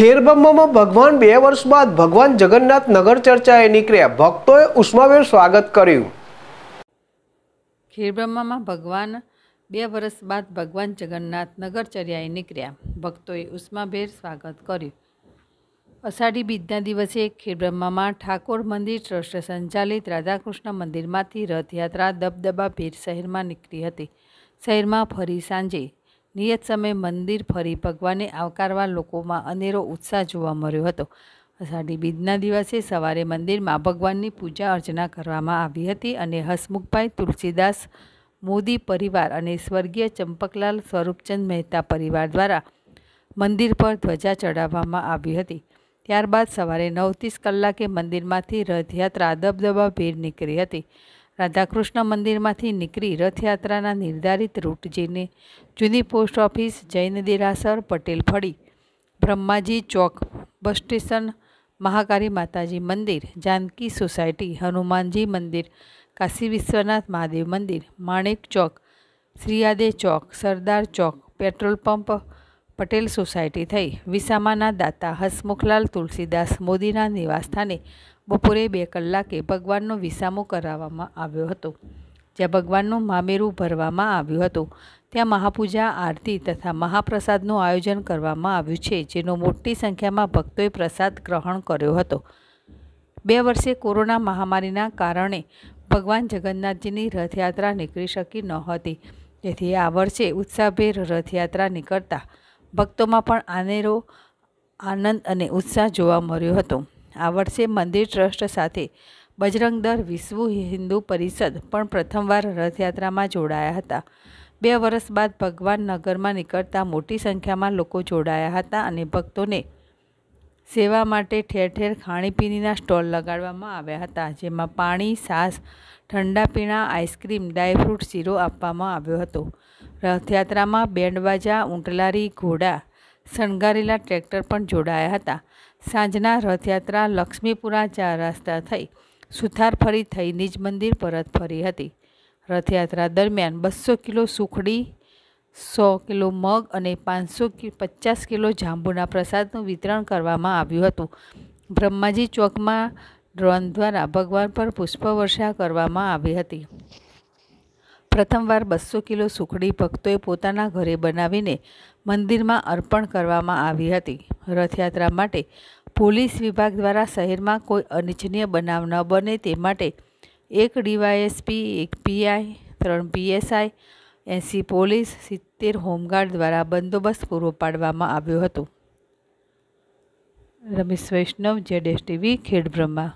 ખેરબંબામાં ભગવાન બે વર્ષ બાદ ભગવાન જગન્નાથ નગર ચર્ચાએ નીકળ્યા ભક્તોએ ઉષ્માભેર સ્વાગત કર્યું ખેરબ્રહ્મામાં ભગવાન બે વર્ષ બાદ ભગવાન જગન્નાથ નગરચર્યાએ નીકળ્યા ભક્તોએ ઉષ્માભેર સ્વાગત કર્યું અષાઢી બીજના દિવસે ખેરબ્રહ્મામાં ઠાકોર મંદિર ટ્રસ્ટ સંચાલિત રાધાકૃષ્ણ મંદિરમાંથી રથયાત્રા દબદબા ભેર શહેરમાં નીકળી હતી શહેરમાં ફરી સાંજે નિયત સમયે મંદિર ફરી ભગવાનને આવકારવા લોકોમાં અનેરો ઉત્સાહ જોવા મળ્યો હતો અષાઢી બીજના દિવસે સવારે મંદિરમાં ભગવાનની પૂજા અર્ચના કરવામાં આવી હતી અને હસમુખભાઈ તુલસીદાસ મોદી પરિવાર અને સ્વર્ગીય ચંપકલાલ સ્વરૂપચંદ મહેતા પરિવાર દ્વારા મંદિર પર ધ્વજા ચઢાવવામાં આવી હતી ત્યારબાદ સવારે નવ ત્રીસ કલાકે મંદિરમાંથી રથયાત્રા દબદબા ભીડ નીકળી હતી રાધાકૃષ્ણ મંદિરમાંથી નીકળી રથયાત્રાના નિર્ધારિત રૂટ જઈને જૂની પોસ્ટ ઓફિસ જૈન દેરાસર પટેલ ફળી બ્રહ્માજી ચોક બસ સ્ટેશન મહાકાળી માતાજી મંદિર જાનકી સોસાયટી હનુમાનજી મંદિર કાશી વિશ્વનાથ મહાદેવ મંદિર માણેક ચોક શ્રીયાદે ચોક સરદાર ચોક પેટ્રોલ પંપ પટેલ સોસાયટી થઈ વિસામાના દાતા હસમુખલાલ તુલસીદાસ મોદીના નિવાસસ્થાને બપોરે બે કલાકે ભગવાનનો વિસામો કરાવવામાં આવ્યો હતો જ્યાં ભગવાનનું મામેરું ભરવામાં આવ્યું હતું ત્યાં મહાપૂજા આરતી તથા મહાપ્રસાદનું આયોજન કરવામાં આવ્યું છે જેનો મોટી સંખ્યામાં ભક્તોએ પ્રસાદ ગ્રહણ કર્યો હતો બે વર્ષે કોરોના મહામારીના કારણે ભગવાન જગન્નાથજીની રથયાત્રા નીકળી શકી નહોતી જેથી આ વર્ષે ઉત્સાહભેર રથયાત્રા નીકળતા ભક્તોમાં પણ આનેરો આનંદ અને ઉત્સાહ જોવા મળ્યો હતો આ વર્ષે મંદિર ટ્રસ્ટ સાથે બજરંગ દળ વિશ્વ હિન્દુ પરિષદ પણ પ્રથમવાર રથયાત્રામાં જોડાયા હતા બે વર્ષ બાદ ભગવાન નગરમાં નીકળતા મોટી સંખ્યામાં લોકો જોડાયા હતા અને ભક્તોને સેવા માટે ઠેર ઠેર ખાણીપીણીના સ્ટોલ લગાડવામાં આવ્યા હતા જેમાં પાણી સાસ ઠંડા પીણા આઈસ્ક્રીમ ડ્રાયફ્રૂટ શીરો આપવામાં આવ્યો હતો રથયાત્રામાં બેન્ડવાજા ઉંટલારી ઘોડા શણગારેલા ટ્રેક્ટર પણ જોડાયા હતા સાંજના રથયાત્રા લક્ષ્મીપુરા ચાર રસ્તા થઈ સુથાર ફરી થઈ નિજ મંદિર પરત ફરી હતી રથયાત્રા દરમિયાન બસો કિલો સુખડી સો કિલો મગ અને પાંચસો પચાસ કિલો જાંબુના પ્રસાદનું વિતરણ કરવામાં આવ્યું હતું બ્રહ્માજી ચોકમાં ડ્રોન દ્વારા ભગવાન પર પુષ્પવર્ષા કરવામાં આવી હતી પ્રથમવાર બસો કિલો સુખડી ભક્તોએ પોતાના ઘરે બનાવીને મંદિરમાં અર્પણ કરવામાં આવી હતી રથયાત્રા માટે પોલીસ વિભાગ દ્વારા શહેરમાં કોઈ અનિચ્છનીય બનાવ ન બને તે માટે એક ડીવાયએસપી એક પીઆઈ ત્રણ પીએસઆઈ એંસી પોલીસ સિત્તેર હોમગાર્ડ દ્વારા બંદોબસ્ત પૂરો પાડવામાં આવ્યો હતો Ramesh Vaishnav Z S TV Khedbrahma